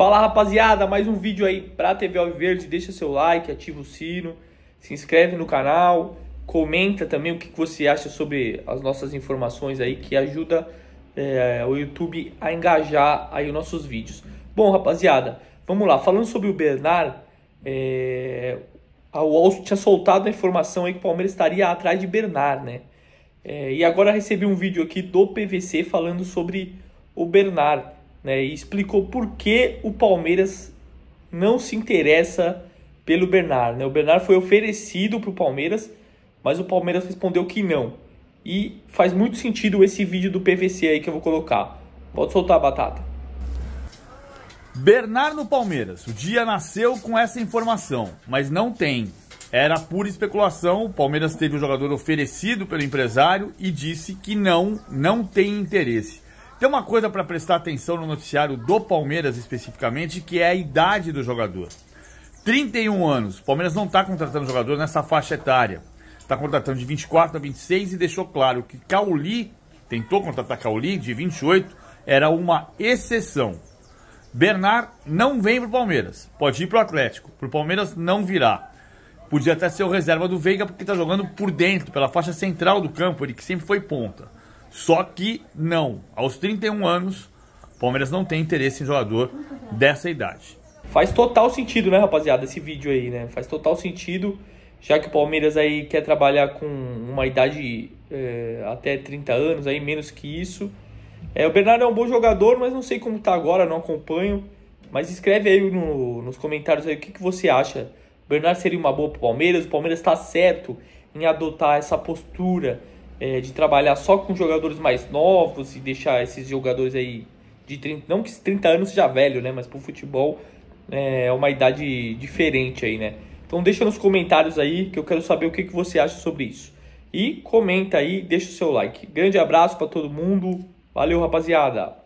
Fala rapaziada, mais um vídeo aí pra TV Alviverde, deixa seu like, ativa o sino, se inscreve no canal, comenta também o que você acha sobre as nossas informações aí que ajuda é, o YouTube a engajar aí os nossos vídeos. Bom rapaziada, vamos lá, falando sobre o Bernard, é, a Walsh tinha soltado a informação aí que o Palmeiras estaria atrás de Bernard, né? É, e agora recebi um vídeo aqui do PVC falando sobre o Bernard né, e explicou por que o Palmeiras não se interessa pelo Bernard. Né? O Bernard foi oferecido para o Palmeiras, mas o Palmeiras respondeu que não. E faz muito sentido esse vídeo do PVC aí que eu vou colocar. Pode soltar a batata. Bernard no Palmeiras. O dia nasceu com essa informação, mas não tem. Era pura especulação. O Palmeiras teve o um jogador oferecido pelo empresário e disse que não, não tem interesse. Tem uma coisa para prestar atenção no noticiário do Palmeiras especificamente, que é a idade do jogador. 31 anos. O Palmeiras não está contratando jogador nessa faixa etária. Está contratando de 24 a 26 e deixou claro que Cauli, tentou contratar Cauli, de 28, era uma exceção. Bernard não vem para o Palmeiras, pode ir para o Atlético. Para o Palmeiras não virá. Podia até ser o reserva do Veiga, porque está jogando por dentro, pela faixa central do campo, ele que sempre foi ponta. Só que não, aos 31 anos, o Palmeiras não tem interesse em jogador dessa idade. Faz total sentido, né, rapaziada, esse vídeo aí, né? Faz total sentido, já que o Palmeiras aí quer trabalhar com uma idade é, até 30 anos, aí menos que isso. É, o Bernardo é um bom jogador, mas não sei como tá agora, não acompanho. Mas escreve aí no, nos comentários aí o que, que você acha. O Bernardo seria uma boa pro Palmeiras? O Palmeiras tá certo em adotar essa postura é, de trabalhar só com jogadores mais novos e deixar esses jogadores aí de 30, não que 30 anos seja velho, né, mas pro futebol é, é uma idade diferente aí, né? Então deixa nos comentários aí que eu quero saber o que, que você acha sobre isso. E comenta aí, deixa o seu like. Grande abraço para todo mundo. Valeu, rapaziada.